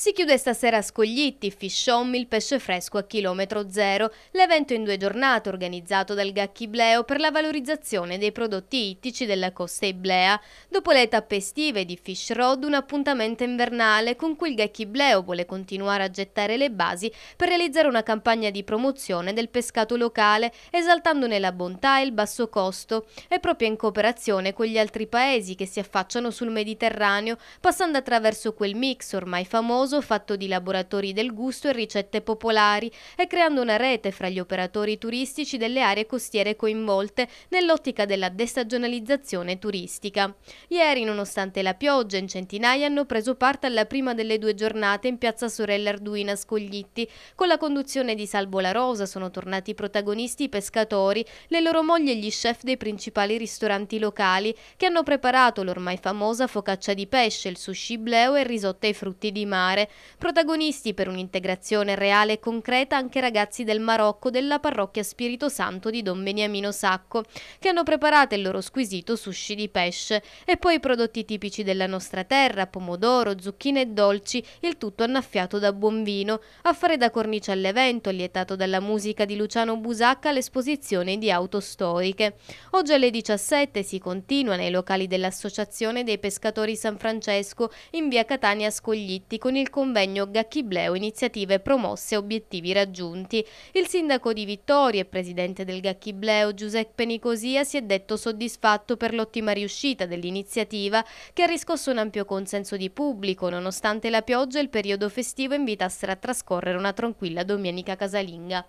Si chiude stasera a Scoglitti, Fisciommi, il pesce fresco a chilometro zero, l'evento in due giornate organizzato dal Gacchibleo per la valorizzazione dei prodotti ittici della costa iblea. Dopo le tappe estive di Fish Road, un appuntamento invernale con cui il Gacchibleo vuole continuare a gettare le basi per realizzare una campagna di promozione del pescato locale, esaltandone la bontà e il basso costo, e proprio in cooperazione con gli altri paesi che si affacciano sul Mediterraneo, passando attraverso quel mix ormai famoso famoso fatto di laboratori del gusto e ricette popolari e creando una rete fra gli operatori turistici delle aree costiere coinvolte nell'ottica della destagionalizzazione turistica. Ieri, nonostante la pioggia, in centinaia hanno preso parte alla prima delle due giornate in piazza Sorella Arduina Scoglitti. Con la conduzione di Salvo La Rosa sono tornati i protagonisti i pescatori, le loro mogli e gli chef dei principali ristoranti locali che hanno preparato l'ormai famosa focaccia di pesce, il sushi bleu e il risotto ai frutti di mare familiare, protagonisti per un'integrazione reale e concreta anche ragazzi del Marocco della parrocchia Spirito Santo di Don Beniamino Sacco, che hanno preparato il loro squisito sushi di pesce e poi prodotti tipici della nostra terra, pomodoro, zucchine e dolci, il tutto annaffiato da buon vino, a fare da cornice all'evento, lietato dalla musica di Luciano Busacca all'esposizione di auto storiche. Oggi alle 17 si continua nei locali dell'Associazione dei Pescatori San Francesco in via Catania Scoglitti con il del convegno Gacchibleo iniziative promosse e obiettivi raggiunti. Il sindaco di Vittoria e presidente del Gacchibleo Giuseppe Nicosia si è detto soddisfatto per l'ottima riuscita dell'iniziativa che ha riscosso un ampio consenso di pubblico nonostante la pioggia e il periodo festivo invitassero a trascorrere una tranquilla domenica casalinga.